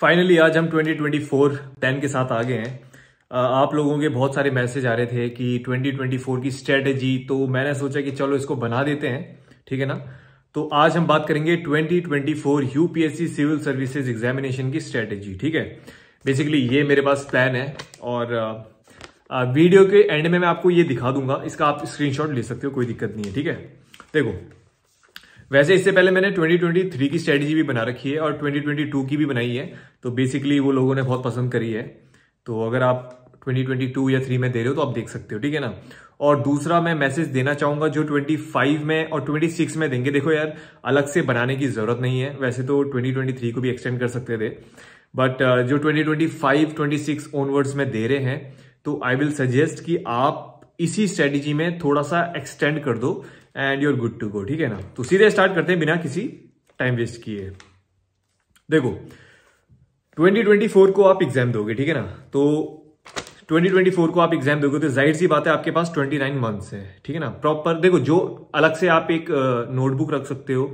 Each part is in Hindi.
फाइनली आज हम 2024 प्लान के साथ आ गए हैं आप लोगों के बहुत सारे मैसेज आ रहे थे कि 2024 की स्ट्रेटजी तो मैंने सोचा कि चलो इसको बना देते हैं ठीक है ना तो आज हम बात करेंगे 2024 यूपीएससी सिविल सर्विसेज एग्जामिनेशन की स्ट्रेटजी ठीक है बेसिकली ये मेरे पास प्लान है और वीडियो के एंड में मैं आपको ये दिखा दूंगा इसका आप स्क्रीनशॉट ले सकते हो कोई दिक्कत नहीं है ठीक है देखो वैसे इससे पहले मैंने 2023 की स्ट्रेटजी भी बना रखी है और 2022 की भी बनाई है तो बेसिकली वो लोगों ने बहुत पसंद करी है तो अगर आप 2022 या 3 में दे रहे हो तो आप देख सकते हो ठीक है ना और दूसरा मैं मैसेज देना चाहूंगा जो 25 में और 26 में देंगे देखो यार अलग से बनाने की जरूरत नहीं है वैसे तो 2023 को भी एक्सटेंड कर सकते थे बट uh, जो 2025 26 ऑनवर्ड्स में दे रहे हैं तो आई विल सजेस्ट कि आप इसी स्ट्रेटेजी में थोड़ा सा एक्सटेंड कर दो and you're good to go ठीक है ना तो सीधे स्टार्ट करते हैं बिना किसी टाइम वेस्ट किए देखो 2024 को आप एग्जाम दोगे ठीक है ना तो 2024 को आप एग्जाम दोगे तो जाहिर सी बात है आपके पास 29 मंथ्स है ठीक है ना प्रॉपर देखो जो अलग से आप एक नोटबुक रख सकते हो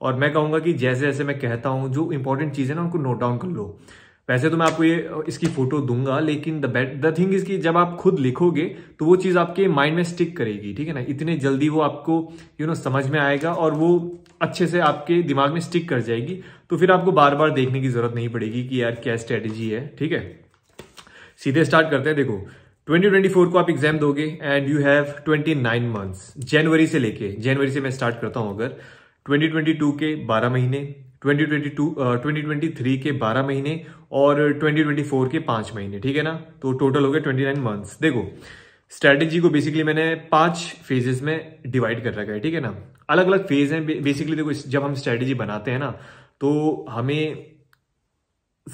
और मैं कहूंगा कि जैसे जैसे मैं कहता हूं जो इंपॉर्टेंट चीज है ना उनको नोट डाउन कर लो वैसे तो मैं आपको ये इसकी फोटो दूंगा लेकिन the bet the thing is कि जब आप खुद लिखोगे तो वो चीज़ आपके माइंड में स्टिक करेगी ठीक है ना इतने जल्दी वो आपको यू you नो know, समझ में आएगा और वो अच्छे से आपके दिमाग में स्टिक कर जाएगी तो फिर आपको बार बार देखने की जरूरत नहीं पड़ेगी कि यार क्या स्ट्रेटेजी है ठीक है सीधे स्टार्ट करते हैं देखो 2024 को आप एग्जाम दोगे एंड यू हैव 29 मंथ्स जनवरी से लेके जनवरी से मैं स्टार्ट करता हूं अगर 2022 के 12 महीने ट्वेंटी uh, 2023 के 12 महीने और 2024 के 5 महीने ठीक है ना तो टोटल हो गए 29 मंथ्स देखो स्ट्रेटेजी को बेसिकली मैंने पांच फेजेस में डिवाइड कर रखा है ठीक है ना अलग अलग फेज हैं बेसिकली देखो जब हम स्ट्रेटेजी बनाते हैं ना तो हमें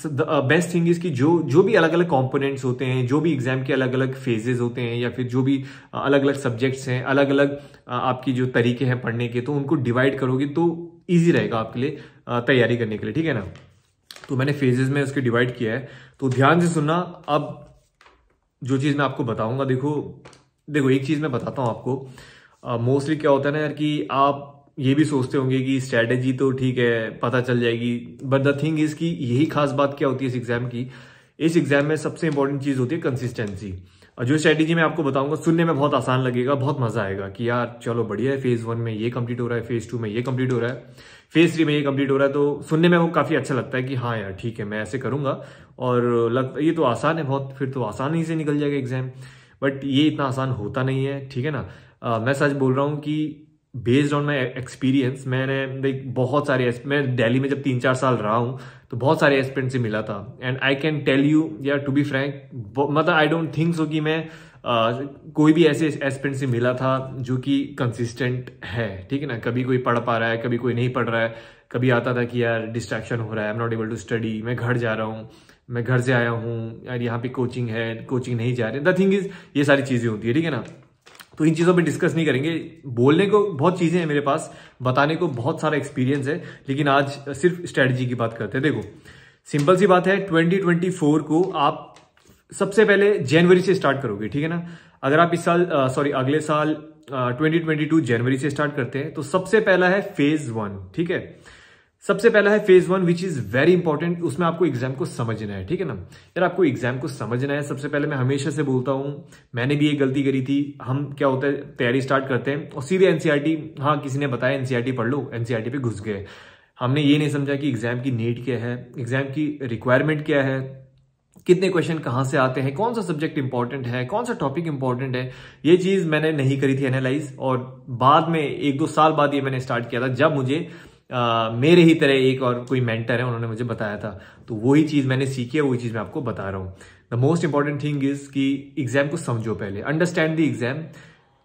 बेस्ट थिंग इज कि जो जो भी अलग अलग कंपोनेंट्स होते हैं जो भी एग्जाम के अलग अलग फेजेस होते हैं या फिर जो भी अलग अलग सब्जेक्ट्स हैं अलग अलग आपकी जो तरीके हैं पढ़ने के तो उनको डिवाइड करोगे तो ईजी रहेगा आपके लिए तैयारी करने के लिए ठीक है ना तो मैंने फेजेस में उसके डिवाइड किया है तो ध्यान से सुनना अब जो चीज़ मैं आपको बताऊंगा देखो देखो एक चीज़ मैं बताता हूं आपको मोस्टली क्या होता है ना यार कि आप ये भी सोचते होंगे कि स्ट्रेटेजी तो ठीक है पता चल जाएगी बट द थिंग इज़ कि यही खास बात क्या होती है इस एग्ज़ाम की इस एग्ज़ाम में सबसे इंपॉर्टेंट चीज़ होती है कंसिस्टेंसी और जो स्ट्रैटेजी मैं आपको बताऊंगा सुनने में बहुत आसान लगेगा बहुत मजा आएगा कि यार चलो बढ़िया है फेज वन में ये कंप्लीट हो रहा है फेज टू में ये कंप्लीट हो रहा है फेज थ्री में ये कंप्लीट हो रहा है तो सुनने में वो काफी अच्छा लगता है कि हाँ यार ठीक है मैं ऐसे करूंगा और लग ये तो आसान है बहुत फिर तो आसानी से निकल जाएगा एग्जाम बट ये इतना आसान होता नहीं है ठीक है ना आ, मैं सच बोल रहा हूँ कि बेस्ड ऑन माई एक्सपीरियंस मैंने लाइक बहुत सारे मैं दिल्ली में जब तीन चार साल रहा हूँ तो बहुत सारे एस्पेंट से मिला था and I can tell you या टू बी फ्रैंक मतलब आई डोंट थिंक सो कि मैं Uh, कोई भी ऐसे एस्पेंट से मिला था जो कि कंसिस्टेंट है ठीक है ना कभी कोई पढ़ पा रहा है कभी कोई नहीं पढ़ रहा है कभी आता था कि यार डिस्ट्रैक्शन हो रहा है I am not able to study मैं घर जा रहा हूँ मैं घर से आया हूँ यार यहाँ पे कोचिंग है कोचिंग नहीं जा रही द थिंग इज ये सारी चीज़ें होती है ठीक है ना तो इन चीज़ों पे डिस्कस नहीं करेंगे बोलने को बहुत चीज़ें हैं मेरे पास बताने को बहुत सारा एक्सपीरियंस है लेकिन आज सिर्फ स्ट्रैटेजी की बात करते हैं देखो सिंपल सी बात है 2024 को आप सबसे पहले जनवरी से स्टार्ट करोगे ठीक है ना अगर आप इस साल सॉरी अगले साल ट्वेंटी जनवरी से स्टार्ट करते हैं तो सबसे पहला है फेज वन ठीक है सबसे पहला है phase one which is very important उसमें आपको एग्जाम को समझना है ठीक है ना यार आपको एग्जाम को समझना है सबसे पहले मैं हमेशा से बोलता हूं मैंने भी ये गलती करी थी हम क्या होता है तैयारी स्टार्ट करते हैं और सीधे एनसीआरटी e हाँ किसी ने बताया एनसीआरटी e पढ़ लो एनसीआरटी e पे घुस गए हमने ये नहीं समझा कि एग्जाम की नीड क्या है एग्जाम की रिक्वायरमेंट क्या है कितने क्वेश्चन कहाँ से आते हैं कौन सा सब्जेक्ट इंपॉर्टेंट है कौन सा टॉपिक इंपॉर्टेंट है ये चीज मैंने नहीं करी थी एनालाइज और बाद में एक दो साल बाद ये मैंने स्टार्ट किया था जब मुझे आ, मेरे ही तरह एक और कोई मेंटर है उन्होंने मुझे बताया था तो वही चीज़ मैंने सीखी है वही चीज़ मैं आपको बता रहा हूँ the most important thing is कि एग्जाम को समझो पहले अंडरस्टैंड द एग्जाम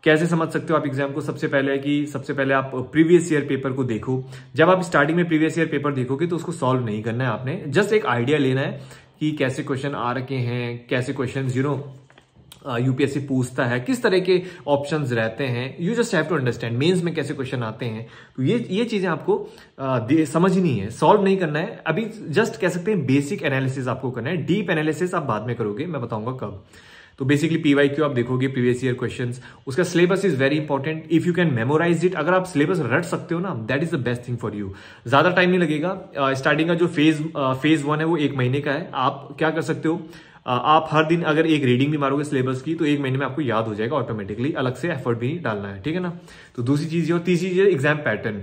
कैसे समझ सकते हो आप एग्जाम को सबसे पहले कि सबसे पहले आप प्रीवियस ईयर पेपर को देखो जब आप स्टार्टिंग में प्रीवियस ईयर पेपर देखोगे तो उसको सॉल्व नहीं करना है आपने जस्ट एक आइडिया लेना है कि कैसे क्वेश्चन आ रखे हैं कैसे क्वेश्चन यू नो यूपीएससी पूछता है किस तरह के ऑप्शन रहते हैं you just have to understand mains में कैसे क्वेश्चन आते हैं तो ये ये चीज़ें आपको समझ समझनी है सॉल्व नहीं करना है अभी जस्ट कह सकते हैं बेसिक एनालिसिस आपको करना है डीप एनालिसिस आप बाद में करोगे मैं बताऊंगा कब तो बेसिकली पीवाई क्यू आप देखोगे प्रीवियस ईयर क्वेश्चन उसका syllabus is very important if you can memorize it अगर आप सिलेबस रट सकते हो ना that is the best thing for you ज्यादा टाइम नहीं लगेगा स्टार्टिंग uh, का जो फेज फेज वन है वो एक महीने का है आप क्या कर सकते हो आप हर दिन अगर एक रीडिंग भी मारोगे सिलेबस की तो एक महीने में आपको याद हो जाएगा ऑटोमेटिकली अलग से एफर्ट भी डालना है ठीक है ना तो दूसरी चीज़ ये और तीसरी चीज़ है एग्जाम पैटर्न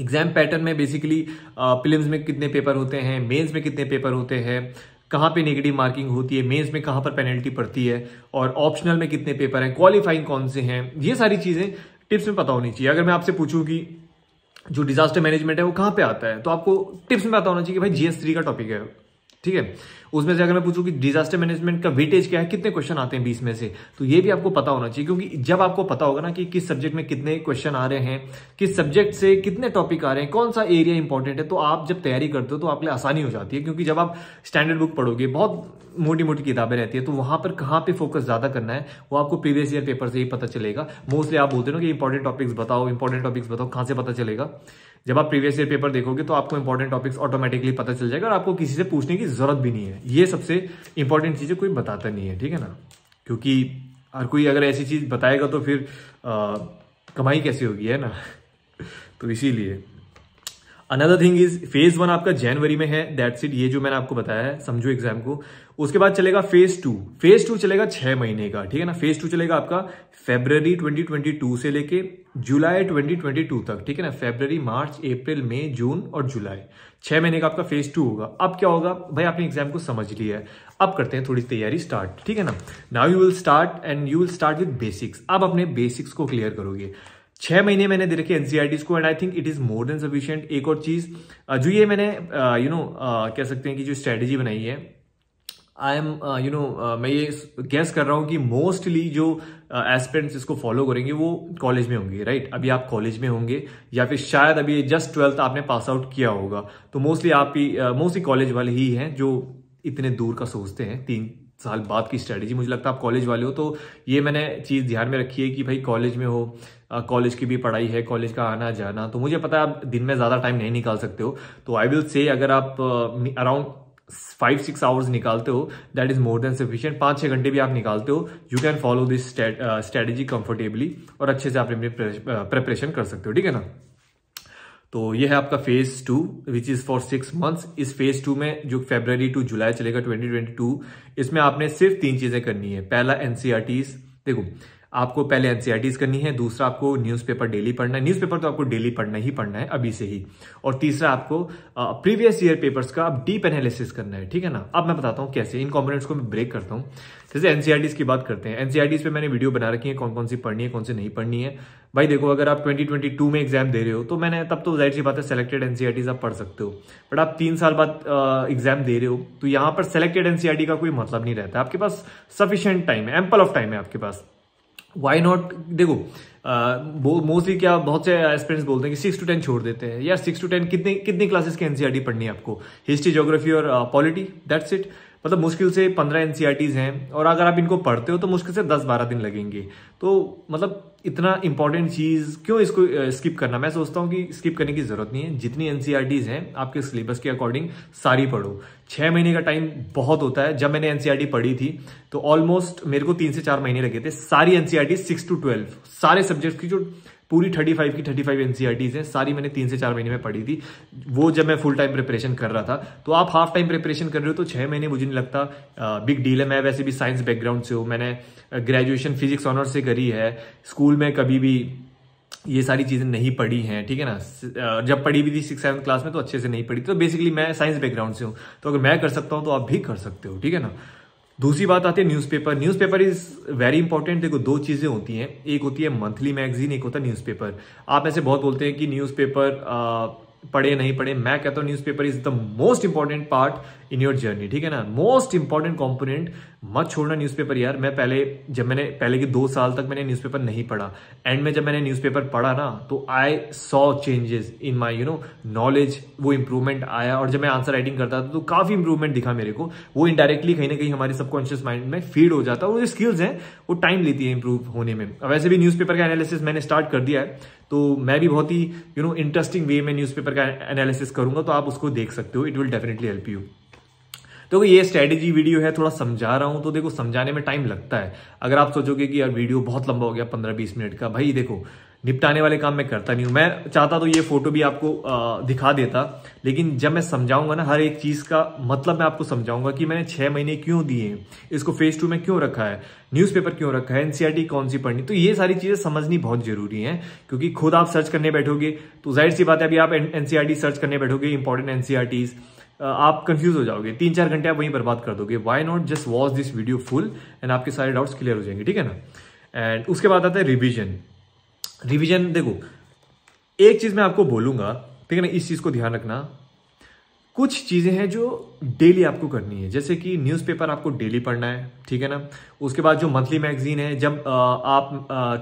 एग्जाम पैटर्न में बेसिकली प्रीलिम्स में कितने पेपर होते हैं मेन्स में कितने पेपर होते हैं कहाँ पे नेगेटिव मार्किंग होती है मेंस में कहाँ पर पेनल्टी पड़ती है और ऑप्शनल में कितने पेपर हैं क्वालिफाइंग कौन से हैं ये सारी चीज़ें टिप्स में पता होनी चाहिए अगर मैं आपसे पूछूं कि जो डिजास्टर मैनेजमेंट है वो कहाँ पे आता है तो आपको टिप्स में पता होना चाहिए कि भाई जीएस थ्री का टॉपिक है ठीक है उसमें से अगर मैं पूछूं कि डिजास्टर मैनेजमेंट का वेटेज क्या है कितने क्वेश्चन आते हैं बीस में से तो ये भी आपको पता होना चाहिए क्योंकि जब आपको पता होगा ना कि किस सब्जेक्ट में कितने क्वेश्चन आ रहे हैं किस सब्जेक्ट से कितने टॉपिक आ रहे हैं कौन सा एरिया इंपॉर्टेंट है तो आप जब तैयारी करते हो तो आपके लिए आसानी हो जाती है क्योंकि जब आप स्टैंडर्ड बुक पढ़ोगे बहुत मोटी मोटी किताबें रहती है तो वहां पर कहाँ पे फोकस ज्यादा करना है वो आपको प्रीवियस ईयर पेपर से ही पता चलेगा मोस्टली आप बोलते हो कि इंपॉर्टेंट टॉपिक्स बताओ इंपॉर्टेंट टॉपिक्स बताओ कहाँ से पता चलेगा जब आप प्रीवियस ईयर पेपर देखोगे तो आपको इंपॉर्टेंट टॉपिक्स ऑटोमेटिकली पता चल जाएगा और आपको किसी से पूछने की जरूरत भी नहीं है ये सबसे इंपॉर्टेंट चीज़ें कोई बताता नहीं है ठीक है ना क्योंकि हर कोई अगर ऐसी चीज़ बताएगा तो फिर आ, कमाई कैसे होगी है ना तो इसीलिए another thing is phase one आपका जनवरी में है दैट सीट ये जो मैंने आपको बताया है समझो एग्जाम को उसके बाद चलेगा फेज टू फेज टू चलेगा छह महीने का ठीक है ना फेज टू चलेगा आपका फेब्रवरी 2022 से लेके जुलाई 2022 तक ठीक है ना फेब्रवरी मार्च अप्रैल मई जून और जुलाई छह महीने का आपका फेज टू होगा अब क्या होगा भाई आपने एग्जाम को समझ लिया है अब करते हैं थोड़ी तैयारी स्टार्ट ठीक है ना now you will start and you will start with basics अब अपने बेसिक्स को क्लियर करोगे छह महीने मैंने दे रखे एनसीआरटीज e को and I think it is more than sufficient एक और चीज जो ये मैंने यू नो कह सकते हैं कि जो स्ट्रेटेजी बनाई है आई एम यू नो मैं ये गैस कर रहा हूँ कि मोस्टली जो एस्पेरेंट्स uh, इसको फॉलो करेंगे वो कॉलेज में होंगे राइट right? अभी आप कॉलेज में होंगे या फिर शायद अभी जस्ट ट्वेल्थ आपने पास आउट किया होगा तो मोस्टली आप ही मोस्टली कॉलेज वाले ही हैं जो इतने दूर का सोचते हैं तीन साल बाद की स्ट्रैटेजी मुझे लगता है आप कॉलेज वाले हो तो ये मैंने चीज़ ध्यान में रखी है कि भाई कॉलेज में हो कॉलेज की भी पढ़ाई है कॉलेज का आना जाना तो मुझे पता है आप दिन में ज़्यादा टाइम नहीं निकाल सकते हो तो आई विल से अगर आप अराउंड फाइव सिक्स आवर्स निकालते हो that is more than sufficient पाँच छः घंटे भी आप निकालते हो you can follow this strategy comfortably और अच्छे से आप अपनी प्रेपरेशन कर सकते हो ठीक है ना तो ये है आपका phase two which is for six months इस फेज टू में जो फेब्रवरी टू जुलाई चलेगा 2022 इसमें आपने सिर्फ तीन चीजें करनी है पहला एनसीआरटीज देखो आपको पहले एनसीआरटीज करनी है दूसरा आपको न्यूज़पेपर डेली पढ़ना है न्यूज़पेपर तो आपको डेली पढ़ना ही पढ़ना है अभी से ही और तीसरा आपको प्रीवियस ईयर पेपर्स का अब डीप एनालिसिस करना है ठीक है ना अब मैं बताता हूँ कैसे इन कॉम्पोनेंट्स को मैं ब्रेक करता हूँ जैसे एनसीआरटीज की बात करते हैं एनसीआरटीज पे मैंने वीडियो बना रखी है कौन कौन सी पढ़नी है कौन सी नहीं पढ़नी है भाई देखो अगर आप ट्वेंटी में एग्जाम दे रहे हो तो मैंने तब तो जाहिर सी बात है सेलेक्टेड एनसीआरटीज आप पढ़ सकते हो बट आप तीन साल बाद एग्जाम दे रहे हो तो यहाँ पर सेलेक्टेड एनसीआरटी का कोई मतलब नहीं रहता आपके पास सफिशियंट टाइम है एम्पल ऑफ टाइम है आपके पास वाई नॉट देखो मोस्टली uh, क्या बहुत से एस्पिरेंट्स बोलते हैं कि सिक्स टू टेन छोड़ देते हैं यार सिक्स टू टेन कितने कितनी क्लासेस के एनसीआर पढ़नी है आपको हिस्ट्री ज्योग्राफी और पॉलिटी दैट्स इट मतलब मुश्किल से पंद्रह एन e हैं और अगर आप इनको पढ़ते हो तो मुश्किल से दस बारह दिन लगेंगे तो मतलब इतना इंपॉर्टेंट चीज़ क्यों इसको स्किप करना मैं सोचता हूँ कि स्किप करने की ज़रूरत नहीं है जितनी एन e हैं आपके सिलेबस के अकॉर्डिंग सारी पढ़ो छः महीने का टाइम बहुत होता है जब मैंने एन e पढ़ी थी तो ऑलमोस्ट मेरे को तीन से चार महीने लगे थे सारी एन सिक्स टू ट्वेल्व सारे सब्जेक्ट्स की जो पूरी थर्टी फाइव की थर्टी फाइव एनसीआरटीज e हैं सारी मैंने तीन से चार महीने में पढ़ी थी वो जब मैं फुल टाइम प्रिपरेशन कर रहा था तो आप हाफ टाइम प्रिपरेशन कर रहे हो तो छः महीने मुझे नहीं लगता बिग डील है मैं वैसे भी साइंस बैकग्राउंड से हूँ मैंने ग्रेजुएशन फिजिक्स ऑनर्स से करी है स्कूल में कभी भी ये सारी चीज़ें नहीं पढ़ी हैं ठीक है ना जब पढ़ी भी थी सिक्स सेवन क्लास में तो अच्छे से नहीं पढ़ी तो बेसिकली मैं साइंस बैकग्राउंड से हूँ तो अगर मैं कर सकता हूँ तो आप भी कर सकते हो ठीक है ना दूसरी बात आती है newspaper newspaper is very important देखो दो चीज़ें होती हैं एक होती है मंथली मैगजीन एक होता है न्यूज़पेपर आप ऐसे बहुत बोलते हैं कि न्यूज़पेपर पढ़े नहीं पढ़े मैं कहता हूँ newspaper is the most important part in your journey ठीक है ना मोस्ट इंपॉर्टेंट कॉम्पोनेंट मत छोड़ना न्यूज़पेपर यार मैं पहले जब मैंने पहले के दो साल तक मैंने न्यूज़पेपर नहीं पढ़ा एंड में जब मैंने न्यूज़पेपर पढ़ा ना तो I saw changes in my you know knowledge वो इंप्रूवमेंट आया और जब मैं आंसर राइटिंग करता था तो काफ़ी इंप्रूवमेंट दिखा मेरे को वो इनडायरेक्टली कहीं ना कहीं हमारे सबकॉन्शियस माइंड में फीड हो जाता है और जो स्किल्स हैं वो टाइम लेती है इंप्रूव होने में वैसे भी न्यूज़पेपर का एनालिसिस मैंने स्टार्ट कर दिया है तो मैं भी बहुत ही यू नो इंटरेस्टिंग वे में न्यूज़पेपर का एनालिसिस करूंगा तो आप उसको देख सकते हो it will definitely help you देखो ये स्ट्रेटेजी वीडियो है थोड़ा समझा रहा हूं तो देखो समझाने में टाइम लगता है अगर आप सोचोगे कि यार वीडियो बहुत लंबा हो गया पंद्रह बीस मिनट का भाई देखो निपटाने वाले काम मैं करता नहीं हूँ मैं चाहता तो ये फोटो भी आपको आ, दिखा देता लेकिन जब मैं समझाऊंगा ना हर एक चीज़ का मतलब मैं आपको समझाऊंगा कि मैंने छह महीने क्यों दिए इसको फेज टू में क्यों रखा है न्यूज़पेपर क्यों रखा है एनसीआरटी e कौन सी पढ़नी तो ये सारी चीज़ें समझनी बहुत ज़रूरी है क्योंकि खुद आप सर्च करने बैठोगे तो जाहिर सी बात है अभी आप एनसीआरटी सर्च e करने बैठोगे इंपॉर्टेंट एनसीआरटीज आप कंफ्यूज हो जाओगे तीन चार घंटे आप वहीं बर्बाद कर दोगे why not just watch this video full and आपके सारे डाउट्स क्लियर हो जाएंगे ठीक है ना एंड उसके बाद आता है रिविजन रिविजन देखो एक चीज़ मैं आपको बोलूंगा ठीक है ना इस चीज़ को ध्यान रखना कुछ चीज़ें हैं जो डेली आपको करनी है जैसे कि न्यूज़पेपर आपको डेली पढ़ना है ठीक है ना उसके बाद जो मंथली मैगजीन है जब आप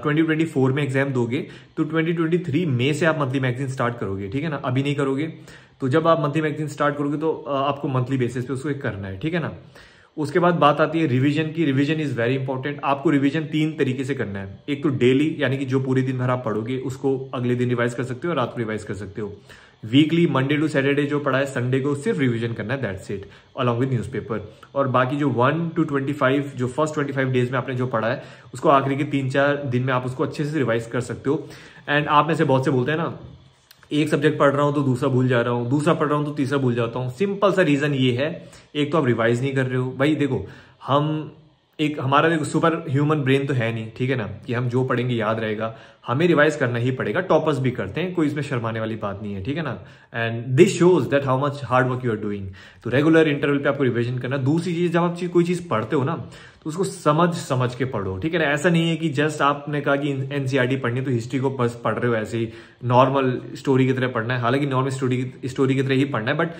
ट्वेंटी ट्वेंटी फोर में एग्जाम दोगे तो ट्वेंटी ट्वेंटी थ्री में से आप मंथली मैगजीन स्टार्ट करोगे ठीक है ना अभी नहीं करोगे तो जब आप मंथली मैगजीन स्टार्ट करोगे तो आपको मंथली बेसिस पे उसको एक करना है ठीक है ना उसके बाद बात आती है रिविजन की रिविजन इज़ वेरी इंपॉर्टेंट आपको रिविजन तीन तरीके से करना है एक तो डेली यानी कि जो पूरे दिन भर आप पढ़ोगे उसको अगले दिन रिवाइज कर सकते हो रात को रिवाइज कर सकते हो वीकली मंडे टू सैटरडे जो पढ़ा है संडे को सिर्फ रिवीजन करना है that's it along with newspaper और बाकी जो वन टू ट्वेंटी फाइव जो फर्स्ट ट्वेंटी फाइव डेज में आपने जो पढ़ा है उसको आखिरी के तीन चार दिन में आप उसको अच्छे से रिवाइज कर सकते हो एंड आप में से बहुत से बोलते हैं ना एक सब्जेक्ट पढ़ रहा हूँ तो दूसरा भूल जा रहा हूँ दूसरा पढ़ रहा हूँ तो तीसरा भूल जाता हूँ सिंपल सा रीज़न ये है एक तो आप रिवाइज नहीं कर रहे हो भाई देखो हम एक हमारा देखो सुपर ह्यूमन ब्रेन तो है नहीं ठीक है ना कि हम जो पढ़ेंगे याद रहेगा हमें रिवाइज करना ही पड़ेगा टॉपर्स भी करते हैं कोई इसमें शर्माने वाली बात नहीं है ठीक है ना and this shows that how much hard work you are doing तो रेगुलर इंटरवल पे आपको रिविजन करना दूसरी चीज जब आप चीज़ कोई चीज़ पढ़ते हो ना तो उसको समझ समझ के पढ़ो ठीक है ना ऐसा नहीं है कि जस्ट आपने कहा कि एनसीआरटी e पढ़नी तो हिस्ट्री को बस पढ़ रहे हो ऐसे ही नॉर्मल स्टोरी की तरह पढ़ना है हालांकि नॉर्मल स्टोरी स्टोरी की तरह ही पढ़ना है बट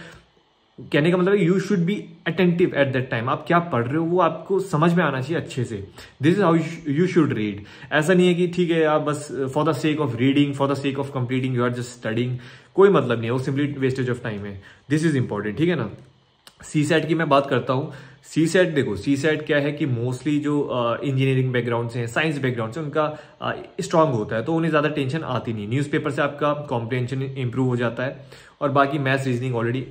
कहने का मतलब है you should be attentive at that time आप क्या पढ़ रहे हो वो आपको समझ में आना चाहिए अच्छे से this is how you should read ऐसा नहीं है कि ठीक है आप बस for the sake of reading for the sake of completing you are just studying कोई मतलब नहीं है वो सिंपली वेस्टेज ऑफ टाइम है दिस इज इंपॉर्टेंट ठीक है ना सी सेट की मैं बात करता हूँ सी सेट देखो सी सेट क्या है कि मोस्टली जो इंजीनियरिंग बैकग्राउंड से हैं साइंस बैकग्राउंड से उनका स्ट्रांग होता है तो उन्हें ज़्यादा टेंशन आती नहीं न्यूज़पेपर से आपका कॉम्प्रिहेंशन इंप्रूव हो जाता है और बाकी मैथ्स रीजनिंग ऑलरेडी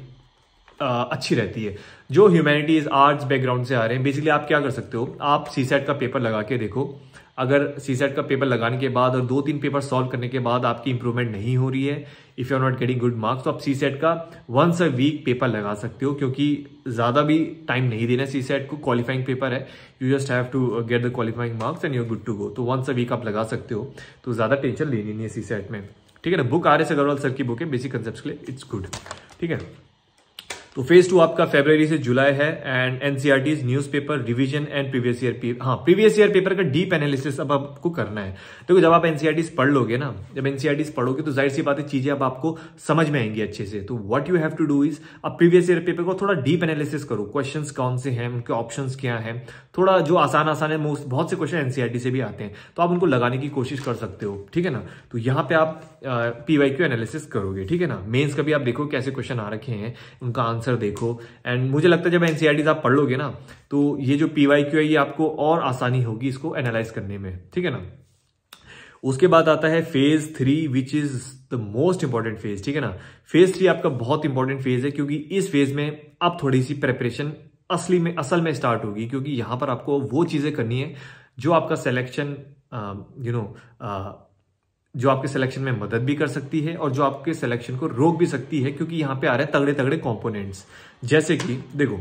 अच्छी रहती है जो ह्यूमैनिटीज़ आर्ट्स बैकग्राउंड से आ रहे हैं बेसिकली आप क्या कर सकते हो आप सी सेट का पेपर लगा के देखो अगर सी सेट का पेपर लगाने के बाद और दो तीन पेपर सॉल्व करने के बाद आपकी इंप्रूवमेंट नहीं हो रही है if you are not getting good marks तो आप सी सेट का वंस अ वीक पेपर लगा सकते हो क्योंकि ज़्यादा भी टाइम नहीं देना सी सेट को क्वालिफाइंग पेपर है you just have to get the qualifying marks and you're good to go तो वंस अ वीक आप लगा सकते हो तो ज़्यादा टेंशन लेनी नहीं है सी सेट में ठीक है ना book R S Agarwal sir की बुक है बेसिक कंसेप्ट के लिए इट्स गुड ठीक है तो फेज टू आपका फेब्रवरी से जुलाई है and NCERTs newspaper revision and previous year हाँ प्रीवियस ईयर पेपर का डीप एनालिसिस अब आपको करना है देखो तो जब आप एनसीआरटीज e पढ़ लोगे ना जब एनसीआरटीज e पढ़ोगे तो जाहिर सी बात है चीजें अब आपको समझ में आएंगी अच्छे से तो what you have to do is अब प्रीवियस ईयर पेपर को थोड़ा डीप एनालिसिस करो क्वेश्चन कौन से हैं उनके ऑप्शन क्या है थोड़ा जो आसान आसान है मोस्ट बहुत से क्वेश्चन एनसीआरटी e से भी आते हैं तो आप उनको लगाने की कोशिश कर सकते हो ठीक है ना तो यहाँ पे आप पीवाई क्यू एनालिसिस करोगे ठीक है ना मेन्स का भी आप देखो कैसे क्वेश्चन आ रखे हैं उनका आंसर आंसर देखो एंड मुझे लगता है जब एनसीआर e आप पढ़ लोगे ना तो ये जो पी वाई क्यू है ये आपको और आसानी होगी इसको एनालाइज करने में ठीक है ना उसके बाद आता है phase three which is the most important phase ठीक है ना फेज थ्री आपका बहुत इंपॉर्टेंट फेज है क्योंकि इस फेज में आप थोड़ी सी प्रेपरेशन असली में असल में स्टार्ट होगी क्योंकि यहां पर आपको वो चीजें करनी है जो आपका सेलेक्शन यू नो जो आपके सिलेक्शन में मदद भी कर सकती है और जो आपके सिलेक्शन को रोक भी सकती है क्योंकि यहां पे आ रहे हैं तगड़े तगड़े कंपोनेंट्स जैसे कि देखो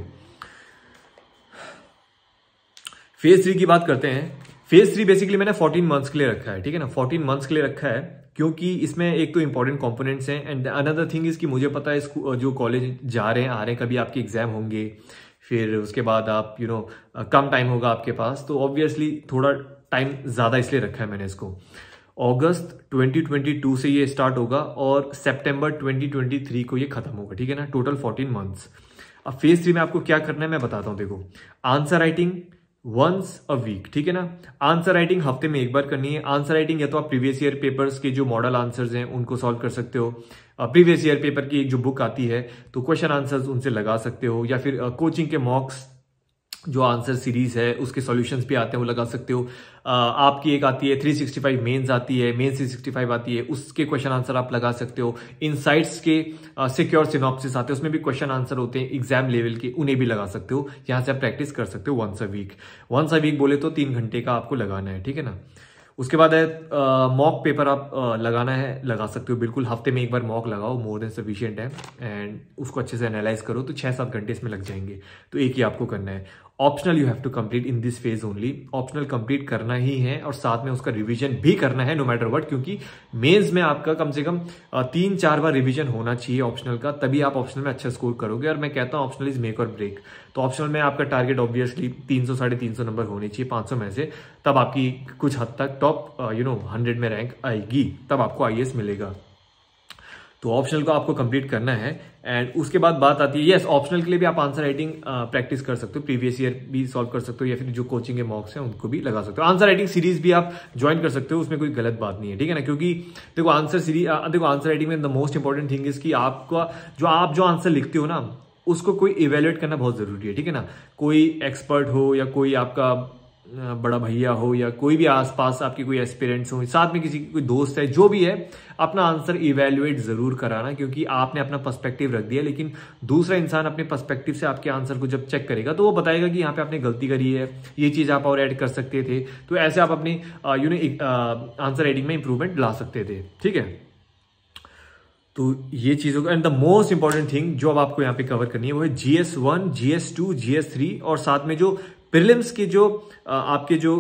फेज थ्री की बात करते हैं फेज थ्री बेसिकली मैंने 14 मंथ्स के लिए रखा है ठीक है ना 14 मंथ्स के लिए रखा है क्योंकि इसमें एक तो इंपॉर्टेंट कॉम्पोनेंट्स हैं एंड अनदर थिंग इज कि मुझे पता है जो कॉलेज जा रहे हैं आ रहे हैं कभी आपके एग्जाम होंगे फिर उसके बाद आप यू you नो know, कम टाइम होगा आपके पास तो ऑब्वियसली थोड़ा टाइम ज़्यादा इसलिए रखा है मैंने इसको अगस्त 2022 से ये स्टार्ट होगा और सितंबर 2023 को ये खत्म होगा ठीक है ना टोटल 14 मंथ्स अब फेज थ्री में आपको क्या करना है मैं बताता हूँ देखो answer writing once a week ठीक है ना आंसर राइटिंग हफ्ते में एक बार करनी है आंसर राइटिंग या तो आप प्रीवियस ईयर पेपर्स के जो मॉडल आंसर्स हैं उनको सॉल्व कर सकते हो प्रीवियस ईयर पेपर की एक जो बुक आती है तो क्वेश्चन आंसर्स उनसे लगा सकते हो या फिर कोचिंग के मॉक्स जो आंसर सीरीज है उसके सॉल्यूशंस भी आते हैं वो लगा सकते हो आपकी एक आती है 365 मेन्स आती है सिक्सटी 365 आती है उसके क्वेश्चन आंसर आप लगा सकते हो इनसाइट्स के सिक्योर सिनॉप्सिस आते हैं उसमें भी क्वेश्चन आंसर होते हैं एग्जाम लेवल के उन्हें भी लगा सकते हो यहाँ से आप प्रैक्टिस कर सकते हो once a week once a week बोले तो तीन घंटे का आपको लगाना है ठीक है ना उसके बाद है मॉक पेपर आप आ, लगाना है लगा सकते हो बिल्कुल हफ्ते में एक बार मॉक लगाओ मोर देन सफिशियंट है एंड उसको अच्छे से एनालाइज करो तो छः सात घंटे इसमें लग जाएंगे तो एक ही आपको करना है optional you have to complete in this phase only optional complete करना ही है और साथ में उसका रिवीजन भी करना है नो मैटर व्हाट क्योंकि मेंस में आपका कम से कम तीन चार बार रिवीजन होना चाहिए ऑप्शनल का तभी आप ऑप्शनल में अच्छा स्कोर करोगे और मैं कहता हूं optional is make or break तो ऑप्शनल में आपका टारगेट ऑब्वियसली तीन सौ साढ़े तीन सौ नंबर होने चाहिए पांच सौ में से तब आपकी कुछ हद तक टॉप यू नो हंड्रेड में रैंक आएगी तब आपको आई मिलेगा तो ऑप्शनल को आपको कंप्लीट करना है एंड उसके बाद बात आती है यस ऑप्शनल के लिए भी आप आंसर राइटिंग प्रैक्टिस कर सकते हो प्रीवियस ईयर भी सॉल्व कर सकते हो या फिर जो कोचिंग के मॉक्स हैं उनको भी लगा सकते हो आंसर राइटिंग सीरीज भी आप ज्वाइन कर सकते हो उसमें कोई गलत बात नहीं है ठीक है ना क्योंकि देखो आंसर सीरीज देखो आंसर राइटिंग में the most important thing is कि आपका जो आप जो आंसर लिखते हो ना उसको कोई इवेल्युएट करना बहुत जरूरी है ठीक है ना कोई एक्सपर्ट हो या कोई आपका बड़ा भैया हो या कोई भी आसपास आपके कोई एस्पिरेंट्स हो साथ में किसी कोई दोस्त है जो भी है अपना आंसर इवेल्युएट ज़रूर कराना क्योंकि आपने अपना पर्सपेक्टिव रख दिया लेकिन दूसरा इंसान अपने पर्सपेक्टिव से आपके आंसर को जब चेक करेगा तो वो बताएगा कि यहाँ पे आपने गलती करी है ये चीज़ आप और ऐड कर सकते थे तो ऐसे आप अपने यू नो आंसर एडिंग में इंप्रूवमेंट ला सकते थे ठीक है तो ये चीज़ों का and the most important thing जो अब आपको यहाँ पे कवर करनी है वो है GS one GS two GS three और साथ में जो प्रिलिम्स के जो आपके जो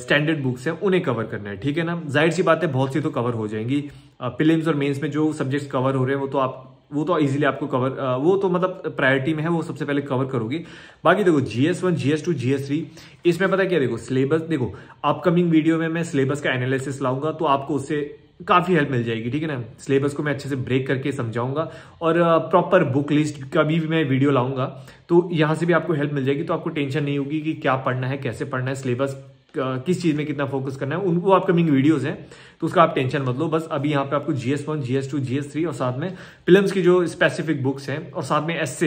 स्टैंडर्ड बुक्स हैं उन्हें कवर करना है ठीक है ना जाहिर सी बात है बहुत सी तो कवर हो जाएंगी प्रिलिम्स और मेंस में जो सब्जेक्ट्स कवर हो रहे हैं वो तो आप वो तो इजीली आपको कवर वो तो मतलब प्रायोरिटी में है वो सबसे पहले कवर करोगे बाकी देखो GS one GS two GS three इसमें पता क्या देखो सिलेबस देखो अपकमिंग वीडियो में मैं सिलेबस का एनालिसिस लाऊंगा तो आपको उससे काफ़ी हेल्प मिल जाएगी ठीक है ना सिलेबस को मैं अच्छे से ब्रेक करके समझाऊंगा और प्रॉपर बुक लिस्ट का भी मैं वीडियो लाऊंगा तो यहाँ से भी आपको हेल्प मिल जाएगी तो आपको टेंशन नहीं होगी कि क्या पढ़ना है कैसे पढ़ना है सिलेबस किस चीज़ में कितना फोकस करना है उन वो अपकमिंग वीडियोस हैं तो उसका आप टेंशन मत लो बस अभी यहाँ पे आपको GS one GS two GS three और साथ में फिल्म की जो स्पेसिफिक बुक्स हैं और साथ में एस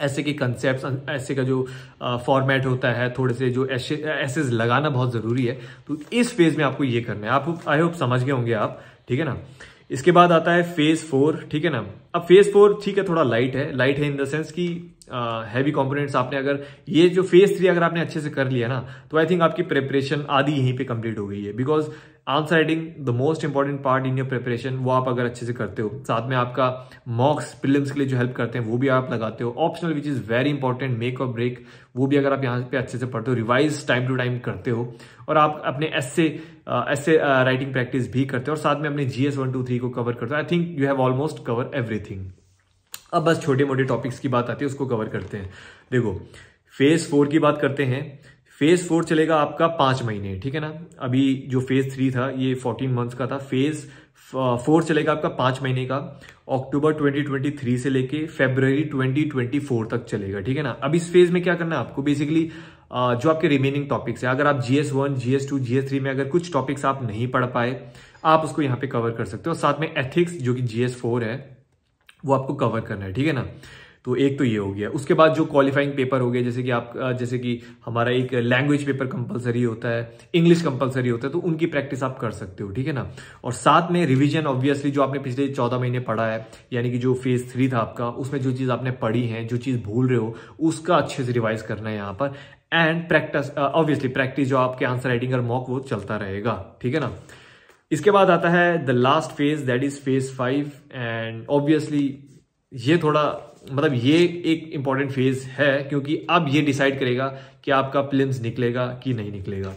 ऐसे के कंसेप्ट ऐसे का जो फॉर्मेट होता है थोड़े से जो एसेज लगाना बहुत ज़रूरी है तो इस फेज में आपको ये करना है आप आई होप समझ गए होंगे आप ठीक है ना इसके बाद आता है फेज फोर ठीक है ना अब फेज फोर ठीक है थोड़ा लाइट है लाइट है इन द सेंस कि हैवी कंपोनेंट्स आपने अगर ये जो फेज थ्री अगर आपने अच्छे से कर लिया ना तो आई थिंक आपकी प्रिपरेशन आधी यहीं पे कंप्लीट हो गई है because answer writing the most important part in your preparation वो आप अगर अच्छे से करते हो साथ में आपका मॉक्स पिलम्स के लिए जो हेल्प करते हैं वो भी आप लगाते हो optional which is very important make or break वो भी अगर आप यहाँ पे अच्छे से पढ़ते हो रिवाइज टाइम टू टाइम करते हो और आप अपने ऐसे ऐसे राइटिंग प्रैक्टिस भी करते हो और साथ में अपने G S one two three को कवर करते हो I think you have almost cover everything अब बस छोटे मोटे टॉपिक्स की बात आती है उसको कवर करते हैं देखो फेज फोर की बात करते हैं फेज फोर चलेगा आपका पांच महीने ठीक है ना अभी जो फेज थ्री था ये फोर्टीन मंथ्स का था फेज फोर uh, चलेगा आपका पांच महीने का अक्टूबर 2023 से लेके फेबररी 2024 तक चलेगा ठीक है ना अब इस फेज में क्या करना है आपको बेसिकली uh, जो आपके रिमेनिंग टॉपिक्स है अगर आप GS one GS two GS three में अगर कुछ टॉपिक्स आप नहीं पढ़ पाए आप उसको यहाँ पे कवर कर सकते हो साथ में एथिक्स जो कि जीएस फोर है वो आपको कवर करना है ठीक है ना तो एक तो ये हो गया उसके बाद जो क्वालिफाइंग पेपर हो गया जैसे कि आप जैसे कि हमारा एक लैंग्वेज पेपर कंपलसरी होता है इंग्लिश कंपलसरी होता है तो उनकी प्रैक्टिस आप कर सकते हो ठीक है ना और साथ में रिविजन ऑब्वियसली जो आपने पिछले चौदह महीने पढ़ा है यानी कि जो फेज थ्री था आपका उसमें जो चीज़ आपने पढ़ी है जो चीज़ भूल रहे हो उसका अच्छे से रिवाइज करना है यहाँ पर एंड प्रैक्टिस ऑब्वियसली प्रैक्टिस जो आपके आंसर राइटिंग और मॉक वो चलता रहेगा ठीक है ना इसके बाद आता है the last phase that is phase five and obviously ये थोड़ा मतलब ये एक इम्पॉर्टेंट फेज है क्योंकि अब ये डिसाइड करेगा कि आपका प्लिम्स निकलेगा कि नहीं निकलेगा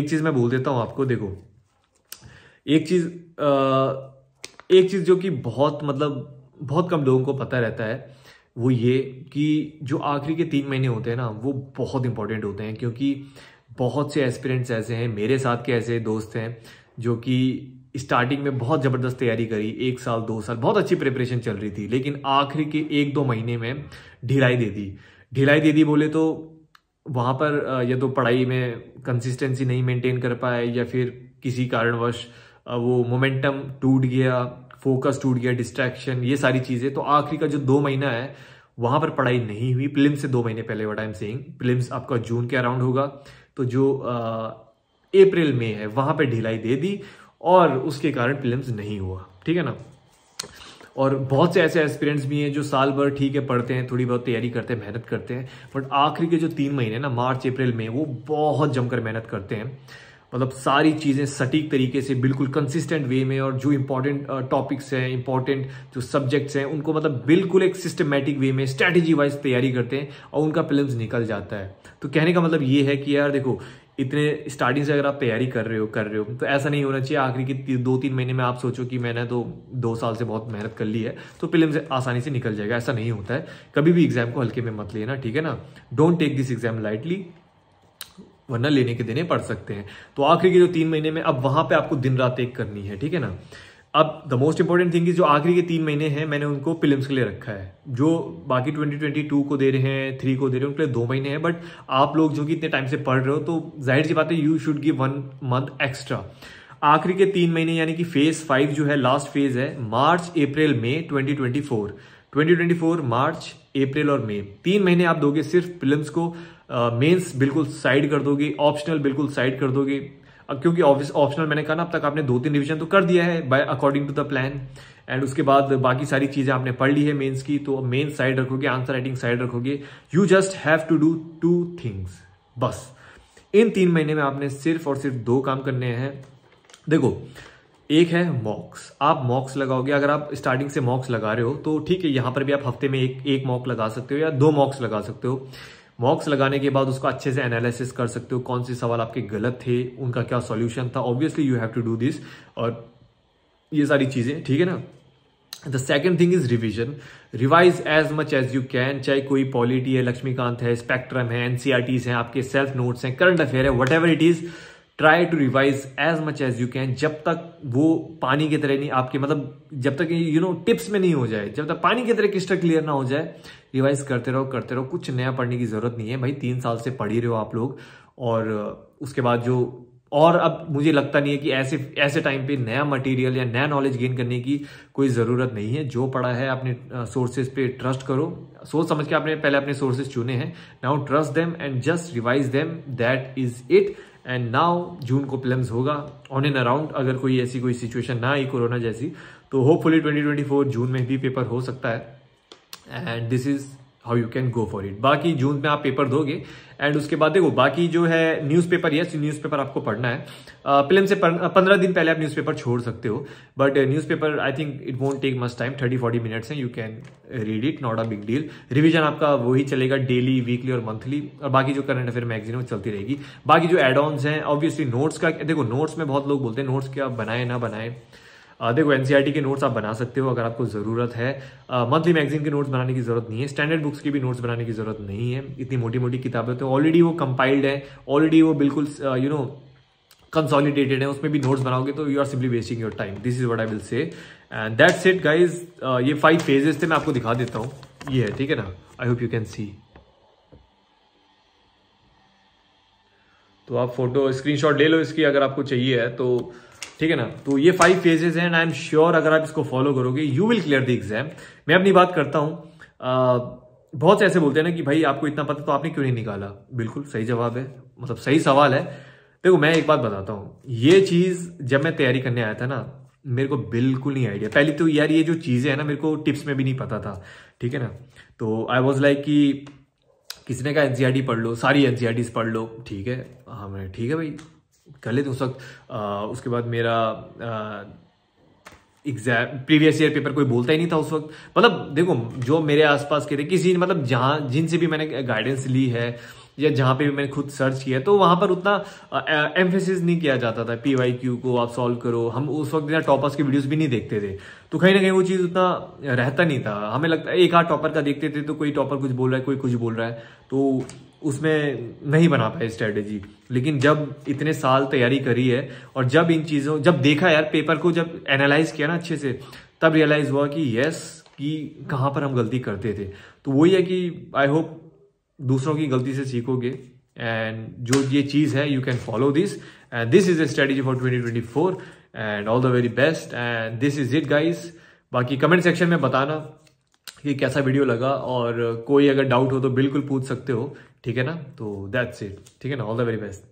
एक चीज़ मैं बोल देता हूँ आपको देखो एक चीज़ एक चीज़ जो कि बहुत मतलब बहुत कम लोगों को पता रहता है वो ये कि जो आखिरी के तीन महीने होते हैं ना वो बहुत इंपॉर्टेंट होते हैं क्योंकि बहुत से एस्पिरेंट्स ऐसे हैं मेरे साथ के ऐसे दोस्त हैं जो कि स्टार्टिंग में बहुत ज़बरदस्त तैयारी करी एक साल दो साल बहुत अच्छी प्रिपरेशन चल रही थी लेकिन आखिरी के एक दो महीने में ढिलाई दे दी ढिलाई दे दी बोले तो वहाँ पर या तो पढ़ाई में कंसिस्टेंसी नहीं मेंटेन कर पाए या फिर किसी कारणवश वो मोमेंटम टूट गया फोकस टूट गया डिस्ट्रैक्शन ये सारी चीज़ें तो आखिरी का जो दो महीना है वहाँ पर पढ़ाई नहीं हुई प्रिलिम्स से दो महीने पहले what I am saying prelims आपका जून के अराउंड होगा तो जो अप्रैल मई है वहाँ पर ढिलाई दे दी और उसके कारण फिल्म नहीं हुआ ठीक है ना और बहुत से ऐसे एस्पिरेंट्स भी हैं जो साल भर ठीक है पढ़ते हैं थोड़ी बहुत तैयारी करते हैं मेहनत करते हैं बट आखिरी के जो तीन महीने ना मार्च अप्रैल में वो बहुत जमकर मेहनत करते हैं मतलब सारी चीज़ें सटीक तरीके से बिल्कुल कंसिस्टेंट वे में और जो इम्पोर्टेंट टॉपिक्स हैं इंपॉर्टेंट जो सब्जेक्ट्स हैं उनको मतलब बिल्कुल एक सिस्टमेटिक वे में स्ट्रैटेजी वाइज तैयारी करते हैं और उनका फिल्म निकल जाता है तो कहने का मतलब ये है कि यार देखो इतने स्टार्टिंग से अगर आप तैयारी कर रहे हो कर रहे हो तो ऐसा नहीं होना चाहिए आखिरी की दो तीन महीने में आप सोचो कि मैंने तो दो साल से बहुत मेहनत कर ली है तो से आसानी से निकल जाएगा ऐसा नहीं होता है कभी भी एग्जाम को हल्के में मत लेना ठीक है ना don't take this exam lightly वरना लेने के देने पड़ सकते हैं तो आखिरी के जो तीन महीने में अब वहां पर आपको दिन रात एक करनी है ठीक है ना अब the most important thing is जो आखिरी के तीन महीने हैं मैंने उनको फिल्म्स के लिए रखा है जो बाकी 2022 को दे रहे हैं थ्री को दे रहे हैं उनके लिए दो महीने हैं बट आप लोग जो कि इतने टाइम से पढ़ रहे हो तो जाहिर सी बात है you should give one month extra आखिरी के तीन महीने यानी कि फेज फाइव जो है लास्ट फेज है मार्च अप्रैल मई ट्वेंटी 2024 मार्च अप्रैल और मई तीन महीने आप दोगे सिर्फ फिल्म को मेन्स uh, बिल्कुल साइड कर दोगे ऑप्शनल बिल्कुल साइड कर दोगे क्योंकि ऑप्शनल मैंने कहा ना अब तक आपने दो तीन रिवीजन तो कर दिया है by according to the plan and उसके बाद बाकी सारी चीज़ें आपने पढ़ ली है मेंस की तो मेन साइड रखोगे आंसर राइटिंग साइड रखोगे you just have to do two things बस इन तीन महीने में आपने सिर्फ और सिर्फ दो काम करने हैं देखो एक है मॉक्स आप मॉक्स लगाओगे अगर आप स्टार्टिंग से मॉक्स लगा रहे हो तो ठीक है यहां पर भी आप हफ्ते में एक एक मॉक लगा सकते हो या दो मॉक्स लगा सकते हो मॉक्स लगाने के बाद उसका अच्छे से एनालिसिस कर सकते हो कौन से सवाल आपके गलत थे उनका क्या सॉल्यूशन था obviously you have to do this और ये सारी चीज़ें ठीक है ना the second thing is revision revise as much as you can चाहे कोई पॉलिटी है लक्ष्मीकांत है स्पेक्ट्रम है एनसीआरटीज e है आपके सेल्फ नोट्स हैं करंट अफेयर है whatever it is try to revise as much as you can जब तक वो पानी की तरह नहीं आपके मतलब जब तक यू नो टिप्स में नहीं हो जाए जब तक पानी की तरह किस्टर क्लियर ना हो जाए रिवाइज करते रहो करते रहो कुछ नया पढ़ने की जरूरत नहीं है भाई तीन साल से पढ़ ही रहे हो आप लोग और uh, उसके बाद जो और अब मुझे लगता नहीं है कि ऐसे ऐसे टाइम पे नया मटेरियल या नया नॉलेज गेन करने की कोई ज़रूरत नहीं है जो पढ़ा है अपने सोर्सेज uh, पे ट्रस्ट करो सोच समझ के आपने पहले अपने सोर्सेज चुने हैं now trust them and just revise them that is it and now जून को प्लम्स होगा ऑन एन अराउंड अगर कोई ऐसी कोई सिचुएशन ना आई कोरोना जैसी तो होपफुली 2024 जून में भी पेपर हो सकता है and this is how you can go for it बाकी जून में आप पेपर दोगे एंड उसके बाद देखो बाकी जो है न्यूज़पेपर यस न्यूज़पेपर आपको पढ़ना है uh, फिल्म से uh, पंद्रह दिन पहले आप न्यूज़पेपर छोड़ सकते हो but newspaper I think it won't take much time thirty forty minutes हैं you can read it not a big deal revision आपका वही चलेगा डेली वीकली और मंथली और बाकी जो करंट अफेयर मैगजीन वो चलती रहेगी बाकी जो एडॉन्स हैं ऑब्वियसली नोट्स का देखो नोट्स में बहुत लोग बोलते हैं नोट्स क्या बनाए ना बनाए देखो एनसीईआरटी e के नोट्स आप बना सकते हो अगर आपको ज़रूरत है मंथली मैगजीन के नोट्स बनाने की ज़रूरत नहीं है स्टैंडर्ड बुक्स की भी नोट्स बनाने की ज़रूरत नहीं है इतनी मोटी मोटी किताबें तो ऑलरेडी वो कंपाइल्ड है ऑलरेडी वो बिल्कुल यू नो कंसॉलिडेटेड है उसमें भी नोट्स बनाओगे तो you are simply wasting your time this is what I will say and that's it guys ये फाइव फेजेस थे मैं आपको दिखा देता हूँ ये है ठीक है ना I hope you can see तो आप फोटो स्क्रीनशॉट ले लो इसकी अगर आपको चाहिए है तो ठीक है ना तो ये फाइव फेजेज हैं आई एम श्योर अगर आप इसको फॉलो करोगे you will clear the exam मैं अपनी बात करता हूं बहुत से ऐसे बोलते हैं ना कि भाई आपको इतना पता तो आपने क्यों नहीं निकाला बिल्कुल सही जवाब है मतलब सही सवाल है देखो मैं एक बात बताता हूँ ये चीज़ जब मैं तैयारी करने आया था ना मेरे को बिल्कुल नहीं आइडिया पहली तो यार ये जो चीज़ें हैं ना मेरे को टिप्स में भी नहीं पता था ठीक है ना तो आई वॉज लाइक कि किसने का कहा e पढ़ लो सारी एन e पढ़ लो ठीक है हाँ मैंने ठीक है भाई लेते उस वक्त उसके बाद मेरा एग्जाम प्रीवियस ईयर पेपर कोई बोलता ही नहीं था उस वक्त मतलब देखो जो मेरे आसपास के थे किसी मतलब जहाँ जिनसे भी मैंने गाइडेंस ली है या जहाँ पे भी मैंने खुद सर्च किया है तो वहाँ पर उतना एम्फेसिस नहीं किया जाता था पी वाई क्यू को आप सॉल्व करो हम उस वक्त ना टॉपर्स के वीडियोस भी नहीं देखते थे तो कहीं ना कहीं वो चीज़ उतना रहता नहीं था हमें लगता है एक आध टॉपर का देखते थे तो कोई टॉपर कुछ बोल रहा है कोई कुछ बोल रहा है तो उसमें नहीं बना पाए स्ट्रेटेजी लेकिन जब इतने साल तैयारी करी है और जब इन चीज़ों जब देखा यार पेपर को जब एनालाइज किया ना अच्छे से तब रियलाइज़ हुआ कि यस कि कहाँ पर हम गलती करते थे तो वही है कि आई होप दूसरों की गलती से सीखोगे एंड जो ये चीज़ है you can follow this and this is a strategy for twenty twenty four and all the very best and this is it guys बाकी कमेंट सेक्शन में बताना कि कैसा वीडियो लगा और कोई अगर डाउट हो तो बिल्कुल पूछ सकते हो ठीक है ना तो दैट्स इट ठीक है ना ऑल द वेरी बेस्ट